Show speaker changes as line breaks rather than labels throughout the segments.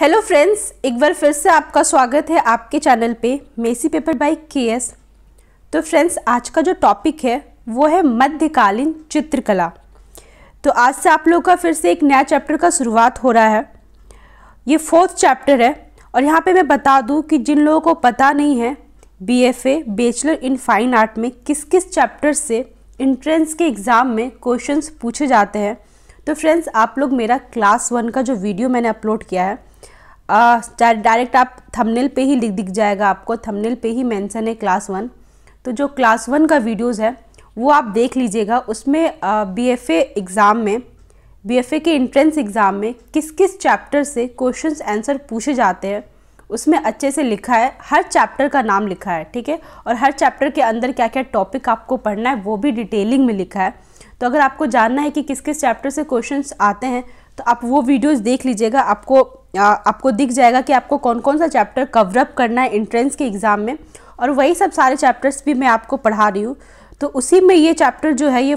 hello friends एक बार फिर से आपका स्वागत है आपके चैनल पे मेसी पेपर बाय एस तो फ्रेंड्स आज का जो टॉपिक है वो है मध्यकालीन चित्रकला तो आज से आप लोगों का फिर से एक नया चैप्टर का शुरुआत हो रहा है ये फोर्थ चैप्टर है और यहाँ पे मैं बता दूँ कि जिन लोगों को पता नहीं है B F A bachelor in fine art में किस किस चैप्टर से इंट्रेंस के एग्ज़ाम में क्वेश्चंस पूछे जाते हैं तो फ्रेंड्स आप लोग मेरा क्लास वन का जो वीडियो मैंने अपलोड किया है डायरेक्ट आप थंबनेल पे ही लिख दिख जाएगा आपको थंबनेल पे ही मेंशन है क्लास वन तो जो क्लास वन का वीडियोस है वो आप देख लीजिएगा उसमें बीएफए एग्ज़ाम में बीएफए के इंट्रेंस एग्ज़ाम में किस किस चैप्टर से क्वेश्चंस आंसर पूछे जाते हैं उसमें अच्छे से लिखा है हर चैप्टर का नाम लिखा है ठीक है और हर चैप्टर के अंदर क्या क्या टॉपिक आपको पढ़ना है वो भी डिटेलिंग में लिखा है तो अगर आपको जानना है कि किस किस चैप्टर से क्वेश्चंस आते हैं तो आप वो वीडियोस देख लीजिएगा आपको आपको दिख जाएगा कि आपको कौन कौन सा चैप्टर कवरअप करना है इंट्रेंस के एग्ज़ाम में और वही सब सारे चैप्टर्स भी मैं आपको पढ़ा रही हूँ तो उसी में ये चैप्टर जो है ये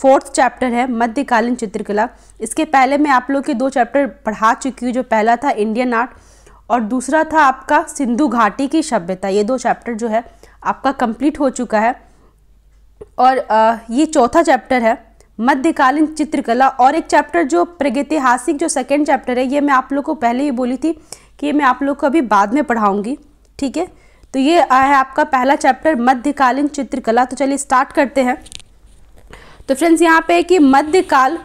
फोर्थ चैप्टर है मध्यकालीन चित्रकला इसके पहले मैं आप लोग के दो चैप्टर पढ़ा चुकी हूँ जो पहला था इंडियन आर्ट और दूसरा था आपका सिंधु घाटी की सभ्यता ये दो चैप्टर जो है आपका कंप्लीट हो चुका है और ये चौथा चैप्टर है मध्यकालीन चित्रकला और एक चैप्टर जो प्रगतिहासिक जो सेकेंड चैप्टर है ये मैं आप लोग को पहले ही बोली थी कि मैं आप लोग को अभी बाद में पढ़ाऊँगी ठीक है तो ये है आपका पहला चैप्टर मध्यकालीन चित्रकला तो चलिए स्टार्ट करते हैं तो फ्रेंड्स यहाँ पे है कि मध्यकाल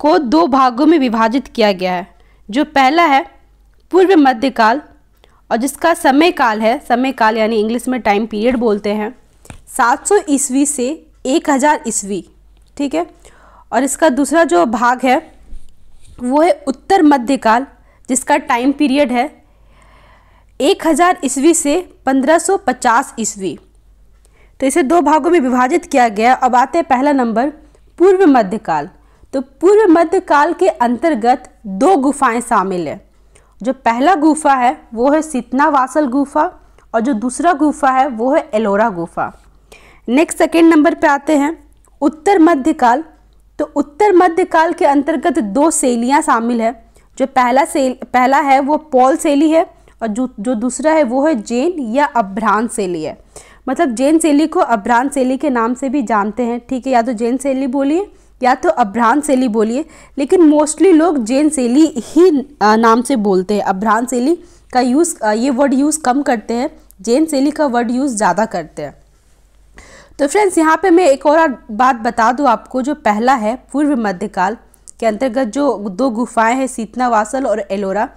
को दो भागों में विभाजित किया गया है जो पहला है पूर्व मध्यकाल और जिसका समय काल है समय काल यानी इंग्लिश में टाइम पीरियड बोलते हैं 700 ईस्वी से 1000 ईस्वी ठीक है और इसका दूसरा जो भाग है वो है उत्तर मध्यकाल जिसका टाइम पीरियड है 1000 ईस्वी से 1550 ईस्वी तो इसे दो भागों में विभाजित किया गया अब आते हैं पहला नंबर पूर्व मध्यकाल तो पूर्व मध्यकाल के अंतर्गत दो गुफाएं शामिल हैं जो पहला गुफा है वो है सीतना वासल गुफा और जो दूसरा गुफा है वो है एलोरा गुफा नेक्स्ट सेकेंड नंबर पे आते हैं उत्तर मध्यकाल तो उत्तर मध्यकाल के अंतर्गत दो शैलियाँ शामिल है जो पहला सेल पहला है वो पॉल शैली है और जो जो दूसरा है वो है जैन या अभ्रांत शैली है मतलब जैन शैली को अभ्रांत शैली के नाम से भी जानते हैं ठीक है या तो जैन शैली बोलिए या तो अभ्रांत शैली बोलिए लेकिन मोस्टली लोग जैन शैली ही नाम से बोलते हैं अभ्रांत शैली का यूज़ ये वर्ड यूज़ कम करते हैं जैन शैली का वर्ड यूज़ ज़्यादा करते हैं तो फ्रेंड्स यहाँ पे मैं एक और बात बता दूँ आपको जो पहला है पूर्व मध्यकाल के अंतर्गत जो दो गुफाएं हैं सीतना वासल और एलोरा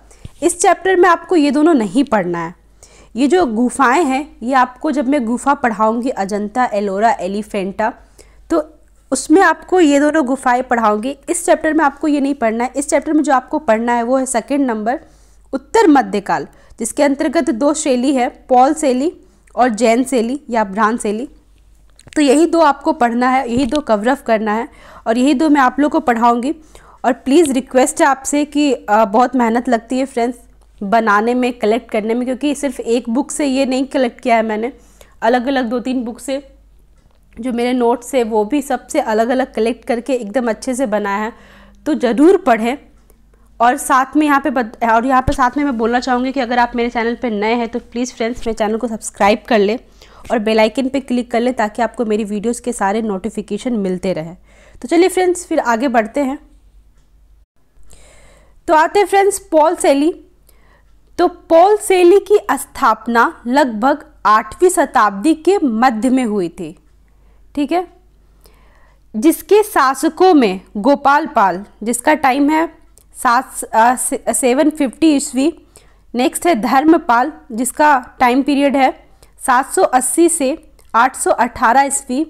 इस चैप्टर में आपको ये दोनों नहीं पढ़ना है ये जो गुफाएं हैं ये आपको जब मैं गुफा पढ़ाऊँगी अजंता एलोरा एलिफेंटा तो उसमें आपको ये दोनों गुफाएँ पढ़ाऊँगी इस चैप्टर में आपको ये नहीं पढ़ना है इस चैप्टर में जो आपको पढ़ना है वो है सेकेंड नंबर उत्तर मध्यकाल जिसके अंतर्गत दो शैली है पॉल शैली और जैन शैली या ब्रांड शैली तो यही दो आपको पढ़ना है यही दो कवरअप करना है और यही दो मैं आप लोग को पढ़ाऊँगी और प्लीज़ रिक्वेस्ट है आपसे कि बहुत मेहनत लगती है फ्रेंड्स बनाने में कलेक्ट करने में क्योंकि सिर्फ एक बुक से ये नहीं कलेक्ट किया है मैंने अलग अलग दो तीन बुक से जो मेरे नोट्स है वो भी सबसे अलग अलग कलेक्ट करके एकदम अच्छे से बनाया है तो ज़रूर पढ़ें और साथ में यहाँ पे बद, और यहाँ पे साथ में मैं बोलना चाहूँगी कि अगर आप मेरे चैनल पे नए हैं तो प्लीज़ फ्रेंड्स मेरे चैनल को सब्सक्राइब कर लें और बेल आइकन पे क्लिक कर लें ताकि आपको मेरी वीडियोस के सारे नोटिफिकेशन मिलते रहे तो चलिए फ्रेंड्स फिर आगे बढ़ते हैं तो आते हैं फ्रेंड्स पॉल सेली तो पॉल सेली की स्थापना लगभग आठवीं शताब्दी के मध्य में हुई थी ठीक है जिसके शासकों में गोपाल पाल जिसका टाइम है सात सेवन फिफ्टी ईस्वी नेक्स्ट है धर्मपाल जिसका टाइम पीरियड है 780 से 818 ईस्वी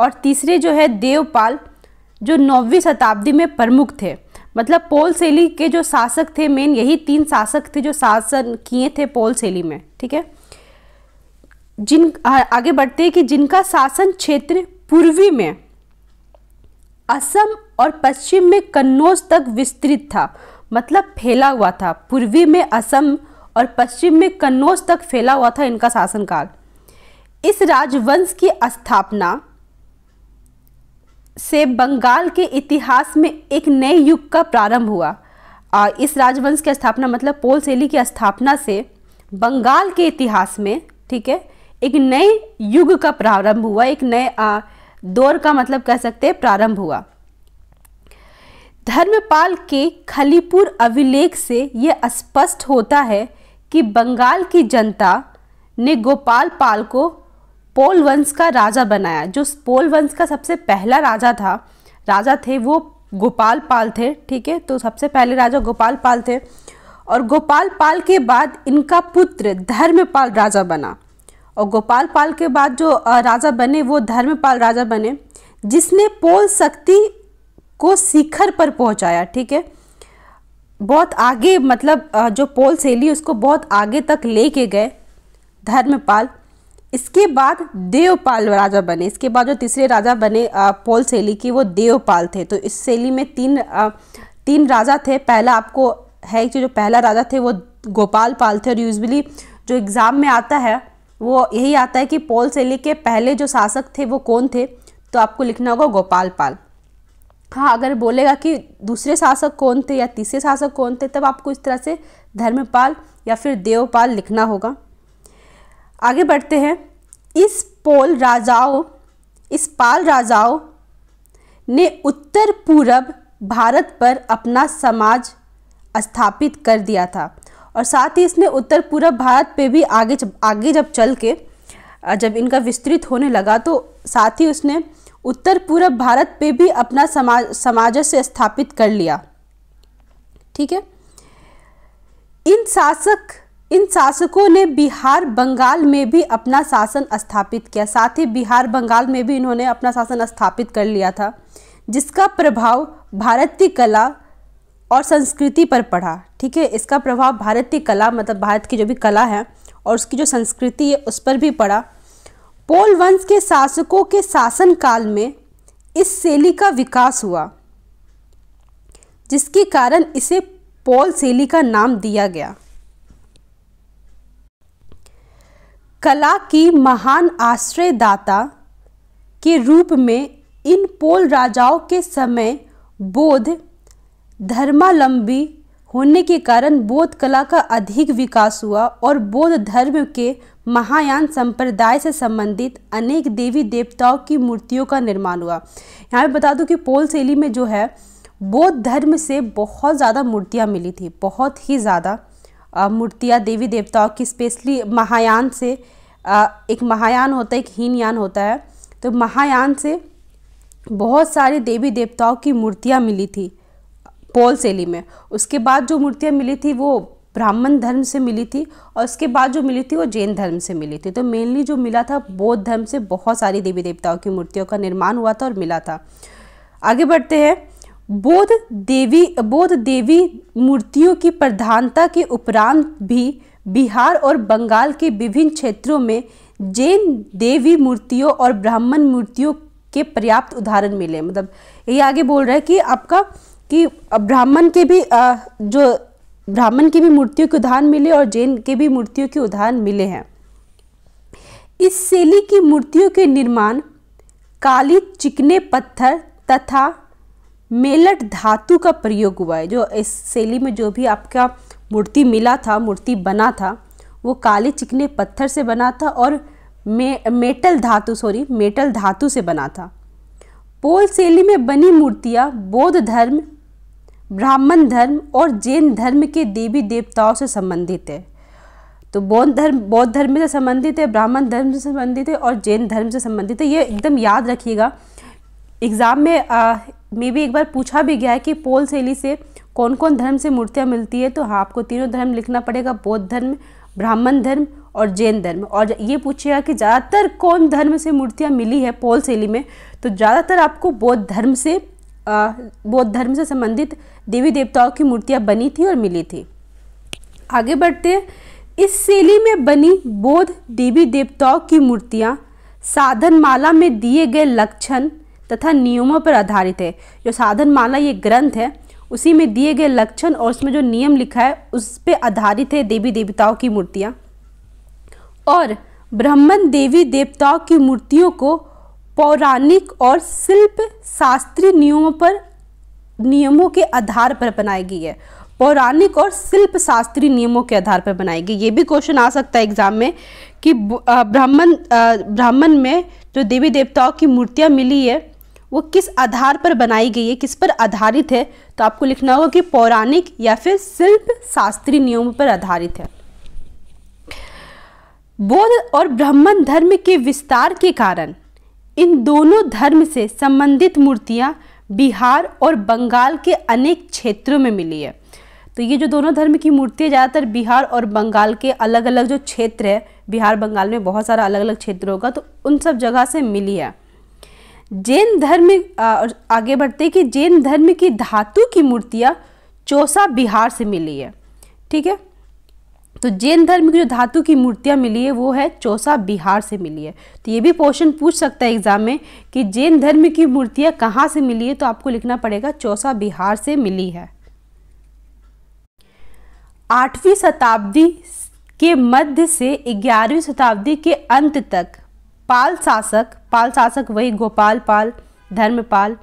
और तीसरे जो है देवपाल जो नौवीं शताब्दी में प्रमुख थे मतलब पोल शैली के जो शासक थे मेन यही तीन शासक थे जो शासन किए थे पोल शैली में ठीक है जिन आगे बढ़ते हैं कि जिनका शासन क्षेत्र पूर्वी में असम और पश्चिम में कन्नौज तक विस्तृत था मतलब फैला हुआ था पूर्वी में असम और पश्चिम में कन्नौज तक फैला हुआ था इनका शासनकाल इस राजवंश की स्थापना से बंगाल के इतिहास में एक नए युग का प्रारंभ हुआ और इस राजवंश की स्थापना मतलब पोल शैली की स्थापना से बंगाल के इतिहास में ठीक है एक नए युग का प्रारंभ हुआ एक नए दौर का मतलब कह सकते हैं प्रारंभ हुआ धर्मपाल के खलीपुर अभिलेख से यह स्पष्ट होता है कि बंगाल की जनता ने गोपाल पाल को पोल वंश का राजा बनाया जो पोल वंश का सबसे पहला राजा था राजा थे वो गोपाल पाल थे ठीक है तो सबसे पहले राजा गोपाल पाल थे और गोपाल पाल के बाद इनका पुत्र धर्मपाल राजा बना और गोपाल पाल के बाद जो राजा बने वो धर्मपाल राजा बने जिसने पोल शक्ति को शिखर पर पहुंचाया ठीक है बहुत आगे मतलब जो पोल शैली उसको बहुत आगे तक लेके गए धर्मपाल इसके बाद देवपाल राजा बने इसके बाद जो तीसरे राजा बने पोल शैली की वो देवपाल थे तो इस शैली में तीन तीन राजा थे पहला आपको है कि जो पहला राजा थे वो गोपाल पाल थे और यूजली जो एग्ज़ाम में आता है वो यही आता है कि पोल सेली के पहले जो शासक थे वो कौन थे तो आपको लिखना होगा गोपाल पाल हाँ अगर बोलेगा कि दूसरे शासक कौन थे या तीसरे शासक कौन थे तब आपको इस तरह से धर्मपाल या फिर देवपाल लिखना होगा आगे बढ़ते हैं इस पोल राजाओं इस पाल राजाओं ने उत्तर पूर्व भारत पर अपना समाज स्थापित कर दिया था और साथ ही इसने उत्तर पूर्व भारत पे भी आगे जब आगे जब चल के जब इनका विस्तृत होने लगा तो साथ ही उसने उत्तर पूर्व भारत पे भी अपना समाज समाजस्य स्थापित कर लिया ठीक है इन शासक इन शासकों ने बिहार बंगाल में भी अपना शासन स्थापित किया साथ ही बिहार बंगाल में भी इन्होंने अपना शासन स्थापित कर लिया था जिसका प्रभाव भारत की कला और संस्कृति पर पढ़ा ठीक है इसका प्रभाव भारत की कला मतलब भारत की जो भी कला है और उसकी जो संस्कृति है उस पर भी पड़ा पोल वंश के शासकों के शासनकाल में इस शैली का विकास हुआ जिसके कारण इसे पोल शैली का नाम दिया गया कला की महान आश्रयदाता के रूप में इन पोल राजाओं के समय बोध धर्मालंबी होने के कारण बौद्ध कला का अधिक विकास हुआ और बौद्ध धर्म के महायान संप्रदाय से संबंधित अनेक देवी देवताओं की मूर्तियों का निर्माण हुआ यहाँ पे बता दूँ कि पोल शैली में जो है बौद्ध धर्म से बहुत ज़्यादा मूर्तियाँ मिली थी बहुत ही ज़्यादा मूर्तियाँ देवी देवताओं की स्पेशली महायान से आ, एक महायान होता है एक हीनयान होता है तो महायान से बहुत सारी देवी देवताओं की मूर्तियाँ मिली थी पोल शैली में उसके बाद जो मूर्तियाँ मिली थी वो ब्राह्मण धर्म से मिली थी और उसके बाद जो मिली थी वो जैन धर्म से मिली थी तो मेनली जो मिला था बौद्ध धर्म से बहुत सारी देवी देवताओं की मूर्तियों का निर्माण हुआ था और मिला था आगे बढ़ते हैं बौद्ध देवी बौद्ध देवी मूर्तियों की प्रधानता के उपरांत भी बिहार और बंगाल के विभिन्न क्षेत्रों में जैन देवी मूर्तियों और ब्राह्मण मूर्तियों के पर्याप्त उदाहरण मिले मतलब ये आगे बोल रहा है कि आपका कि ब्राह्मण के भी जो ब्राह्मण की भी मूर्तियों के उदाहरण मिले और जैन के भी मूर्तियों के उदाहरण मिले हैं इस शैली की मूर्तियों के निर्माण काली चिकने पत्थर तथा मेलट धातु का प्रयोग हुआ है जो इस शैली में जो भी आपका मूर्ति मिला था मूर्ति बना था वो काले चिकने पत्थर से बना था और मे मेटल धातु सॉरी मेटल धातु से बना था पोल शैली में बनी मूर्तियाँ बौद्ध धर्म ब्राह्मण धर्म और जैन धर्म के देवी देवताओं से संबंधित है तो बौद्ध धर्म बौद्ध धर्म से संबंधित है ब्राह्मण धर्म से संबंधित है और जैन धर्म से संबंधित है ये एकदम याद रखिएगा एग्ज़ाम में मे भी एक बार पूछा भी गया है कि पोल शैली से कौन कौन धर्म से मूर्तियाँ मिलती है तो हाँ आपको तीनों धर्म लिखना पड़ेगा बौद्ध धर्म ब्राह्मण धर्म और जैन धर्म और ये पूछेगा कि ज़्यादातर कौन धर्म से मूर्तियाँ मिली है पोल शैली में तो ज़्यादातर आपको बौद्ध धर्म से बौद्ध धर्म से संबंधित देवी देवताओं की मूर्तियाँ बनी थी और मिली थी आगे बढ़ते हैं इस शैली में बनी बौद्ध देवी देवताओं की मूर्तियाँ साधन माला में दिए गए लक्षण तथा नियमों पर आधारित है जो साधन माला ये ग्रंथ है उसी में दिए गए लक्षण और उसमें जो नियम लिखा है उस पर आधारित है देवी देवताओं की मूर्तियाँ और ब्राह्मण देवी देवताओं की मूर्तियों को पौराणिक और शिल्प शास्त्रीय नियमों पर नियमों के आधार पर बनाई गई है पौराणिक और शिल्प शास्त्रीय नियमों के आधार पर बनाई गई ये भी क्वेश्चन आ सकता है एग्जाम में कि ब्राह्मण ब्राह्मण में जो देवी देवताओं की मूर्तियाँ मिली है वो किस आधार पर बनाई गई है किस पर आधारित है तो आपको लिखना होगा कि पौराणिक या फिर शिल्प शास्त्रीय नियमों पर आधारित है बौद्ध और ब्राह्मण धर्म के विस्तार के कारण इन दोनों धर्म से संबंधित मूर्तियाँ बिहार और बंगाल के अनेक क्षेत्रों में मिली है तो ये जो दोनों धर्म की मूर्तियाँ ज़्यादातर बिहार और बंगाल के अलग अलग जो क्षेत्र है बिहार बंगाल में बहुत सारा अलग अलग क्षेत्र होगा तो उन सब जगह से मिली है जैन धर्म आगे बढ़ते कि जैन धर्म की धातु की मूर्तियाँ चौसा बिहार से मिली है ठीक है तो जैन धर्म की जो धातु की मूर्तियाँ मिली है वो है चौसा बिहार से मिली है तो ये भी क्वेश्चन पूछ सकता है एग्जाम में कि जैन धर्म की मूर्तियाँ कहाँ से मिली है तो आपको लिखना पड़ेगा चौसा बिहार से मिली है आठवीं शताब्दी के मध्य से ग्यारहवीं शताब्दी के अंत तक पाल शासक पाल शासक वही गोपाल पाल धर्मपाल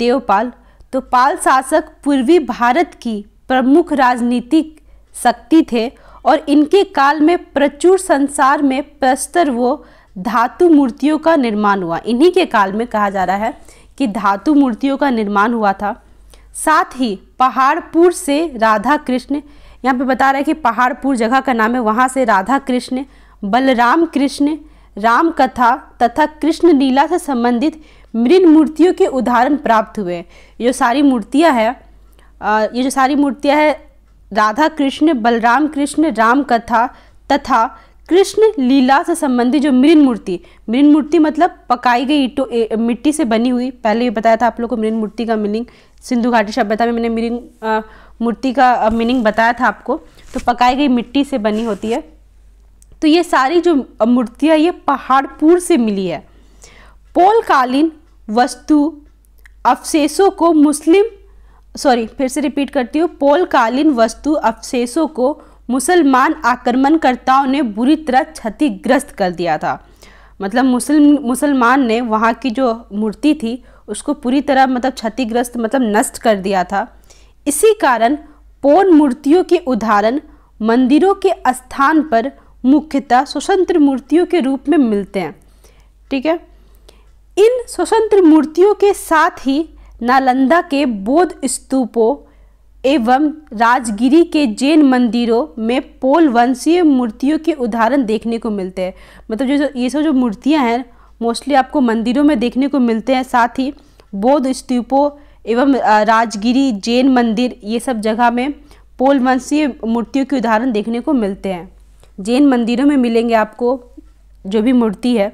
देवपाल तो पाल शासक पूर्वी भारत की प्रमुख राजनीतिक शक्ति थे और इनके काल में प्रचुर संसार में प्रस्तर वो धातु मूर्तियों का निर्माण हुआ इन्हीं के काल में कहा जा रहा है कि धातु मूर्तियों का निर्माण हुआ था साथ ही पहाड़पुर से राधा कृष्ण यहाँ पे बता रहा है कि पहाड़पुर जगह का नाम है वहाँ से राधा कृष्ण बलराम कृष्ण राम कथा तथा कृष्ण लीला से संबंधित मृण मूर्तियों के उदाहरण प्राप्त हुए ये सारी मूर्तियाँ हैं ये जो सारी मूर्तियाँ हैं राधा कृष्ण बलराम कृष्ण राम कथा तथा कृष्ण लीला से संबंधित जो मृन मूर्ति मृन मूर्ति मतलब पकाई गई ईटो मिट्टी से बनी हुई पहले भी बताया था आप लोग को मृन मूर्ति का मीनिंग सिंधु घाटी सभ्यता में मैंने मृन मूर्ति का मीनिंग बताया था आपको तो पकाई गई मिट्टी से बनी होती है तो ये सारी जो मूर्तियाँ ये पहाड़पुर से मिली है पोलकालीन वस्तु अवशेषों को मुस्लिम सॉरी फिर से रिपीट करती हूँ पोलकालीन वस्तु अवशेषों को मुसलमान आक्रमणकर्ताओं ने बुरी तरह क्षतिग्रस्त कर दिया था मतलब मुसलम मुसलमान ने वहाँ की जो मूर्ति थी उसको पूरी तरह मतलब क्षतिग्रस्त मतलब नष्ट कर दिया था इसी कारण पोन मूर्तियों के उदाहरण मंदिरों के स्थान पर मुख्यतः स्वतंत्र मूर्तियों के रूप में मिलते हैं ठीक है इन स्वतंत्र मूर्तियों के साथ ही नालंदा के बौद्ध स्तूपों एवं राजगिरी के जैन मंदिरों में पोल वंशीय मूर्तियों के उदाहरण देखने को मिलते हैं मतलब जो ये सब जो मूर्तियाँ हैं मोस्टली आपको मंदिरों में देखने को मिलते हैं साथ ही बौद्ध स्तूपों एवं राजगिरी जैन मंदिर ये सब जगह में पोल वंशीय मूर्तियों के उदाहरण देखने को मिलते हैं जैन मंदिरों में मिलेंगे आपको जो भी मूर्ति है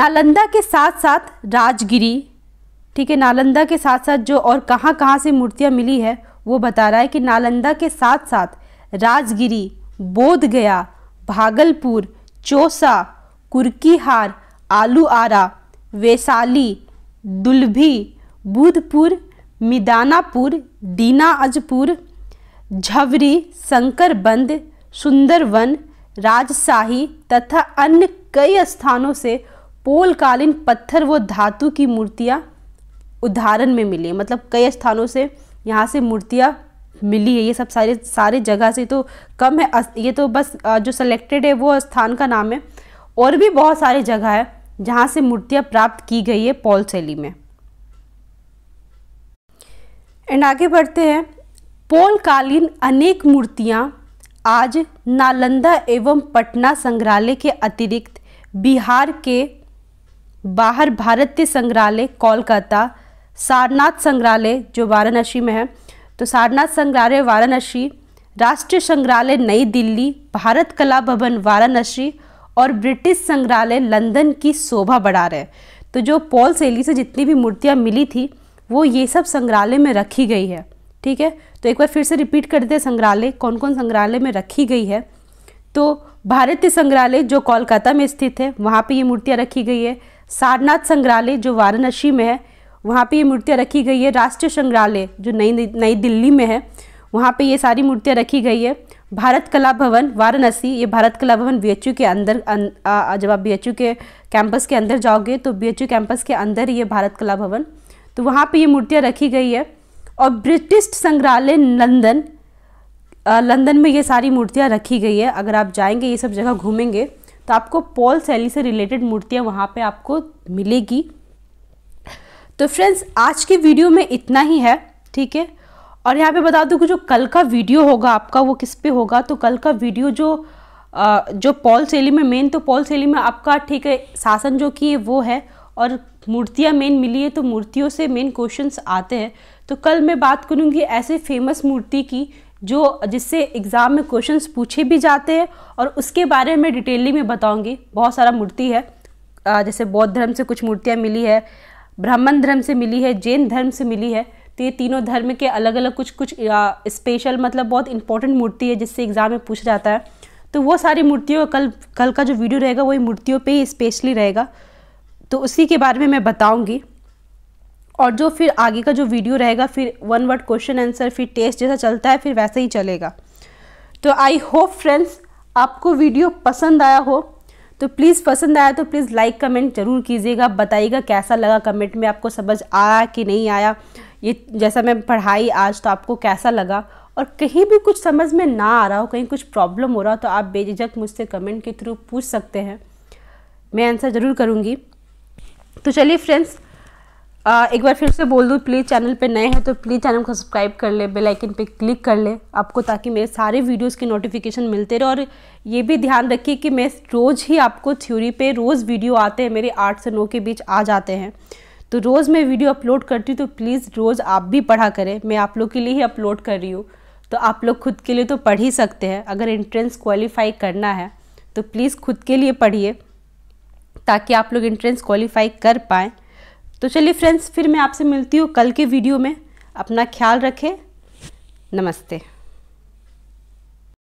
नालंदा के साथ साथ राजगिरी ठीक है नालंदा के साथ साथ जो और कहाँ कहाँ से मूर्तियाँ मिली है वो बता रहा है कि नालंदा के साथ साथ राजगिरी बोध गया भागलपुर चौसा कुर्कीहार आलू आरा वैशाली दुलभी बुधपुर मिदानापुर दीना अजपुर झवरी शंकरबंद सुंदरवन राजशाही तथा अन्य कई स्थानों से पोलकालीन पत्थर व धातु की मूर्तियाँ उदाहरण में मिली है मतलब कई स्थानों से यहाँ से मूर्तियाँ मिली है ये सब सारे सारे जगह से तो कम है ये तो बस जो सिलेक्टेड है वो स्थान का नाम है और भी बहुत सारे जगह है जहाँ से मूर्तियाँ प्राप्त की गई है पॉल शैली में एंड आगे बढ़ते हैं पोलकालीन अनेक मूर्तियाँ आज नालंदा एवं पटना संग्रहालय के अतिरिक्त बिहार के बाहर भारतीय संग्रहालय कोलकाता सारनाथ संग्रहालय जो वाराणसी में है तो सारनाथ संग्रहालय वाराणसी राष्ट्रीय संग्रहालय नई दिल्ली भारत कला भवन वाराणसी और ब्रिटिश संग्रहालय लंदन की शोभा बढ़ा रहे तो जो पॉल सेली से जितनी भी मूर्तियाँ मिली थी वो ये सब संग्रहालय में रखी गई है ठीक है तो एक बार फिर से रिपीट कर देते हैं संग्रहालय कौन कौन संग्रहालय में रखी गई है तो भारतीय संग्रहालय जो कोलकाता में स्थित है वहाँ पे ये मूर्तियाँ रखी गई है सारनाथ संग्रहालय जो वाराणसी में है वहाँ पे ये मूर्तियाँ रखी गई है राष्ट्रीय संग्रहालय जो नई नई दिल्ली में है वहाँ पे ये सारी मूर्तियाँ रखी गई है भारत कला भवन वाराणसी ये भारत कला भवन बी के अंदर अं, आ, जब आप बी के कैंपस के अंदर जाओगे तो बी कैंपस के अंदर ये भारत कला भवन तो वहाँ पर ये मूर्तियाँ रखी गई है और ब्रिटिश संग्रहालय लंदन लंदन में ये सारी मूर्तियाँ रखी गई है अगर आप जाएंगे ये सब जगह घूमेंगे तो आपको पॉल शैली से रिलेटेड मूर्तियाँ वहाँ पे आपको मिलेगी तो फ्रेंड्स आज के वीडियो में इतना ही है ठीक है और यहाँ पे बता दूँ कि जो कल का वीडियो होगा आपका वो किस पे होगा तो कल का वीडियो जो आ, जो पॉल शैली में मेन तो पॉल शैली में आपका ठीक है शासन जो कि वो है और मूर्तियाँ मेन मिली है तो मूर्तियों से मेन क्वेश्चंस आते हैं तो कल मैं बात करूँगी ऐसे फेमस मूर्ति की जो जिससे एग्ज़ाम में क्वेश्चंस पूछे भी जाते हैं और उसके बारे में डिटेलिंग में बताऊँगी बहुत सारा मूर्ति है जैसे बौद्ध धर्म से कुछ मूर्तियाँ मिली है ब्राह्मण धर्म से मिली है जैन धर्म से मिली है तो ये तीनों धर्म के अलग अलग कुछ कुछ स्पेशल मतलब बहुत इंपॉर्टेंट मूर्ति है जिससे एग्ज़ाम में पूछ जाता है तो वो सारी मूर्तियों कल कल का जो वीडियो रहेगा वही मूर्तियों पे ही स्पेशली रहेगा तो उसी के बारे में मैं बताऊंगी और जो फिर आगे का जो वीडियो रहेगा फिर वन वर्ड क्वेश्चन आंसर फिर टेस्ट जैसा चलता है फिर वैसे ही चलेगा तो आई होप फ्रेंड्स आपको वीडियो पसंद आया हो तो प्लीज़ पसंद आया तो प्लीज़ लाइक कमेंट ज़रूर कीजिएगा बताइएगा कैसा लगा कमेंट में आपको समझ आया कि नहीं आया ये जैसा मैं पढ़ाई आज तो आपको कैसा लगा और कहीं भी कुछ समझ में ना आ रहा हो कहीं कुछ प्रॉब्लम हो रहा हो तो आप बेझिझक मुझसे कमेंट के थ्रू पूछ सकते हैं मैं आंसर ज़रूर करूँगी तो चलिए फ्रेंड्स एक बार फिर से बोल दूँ प्लीज़ चैनल पे नए हैं तो प्लीज़ चैनल को सब्सक्राइब कर ले बेल आइकन पे क्लिक कर ले आपको ताकि मेरे सारे वीडियोस की नोटिफिकेशन मिलते रहे और ये भी ध्यान रखिए कि मैं रोज़ ही आपको थ्योरी पे रोज़ वीडियो आते हैं मेरे आठ से नौ के बीच आ जाते हैं तो रोज़ मैं वीडियो अपलोड करती हूँ तो प्लीज़ रोज़ आप भी पढ़ा करें मैं आप लोग के लिए ही अपलोड कर रही हूँ तो आप लोग खुद के लिए तो पढ़ ही सकते हैं अगर इंट्रेंस क्वालिफाई करना है तो प्लीज़ खुद के लिए पढ़िए ताकि आप लोग इंट्रेंस क्वालिफाई कर पाएँ तो चलिए फ्रेंड्स फिर मैं आपसे मिलती हूँ कल के वीडियो में अपना ख्याल रखें नमस्ते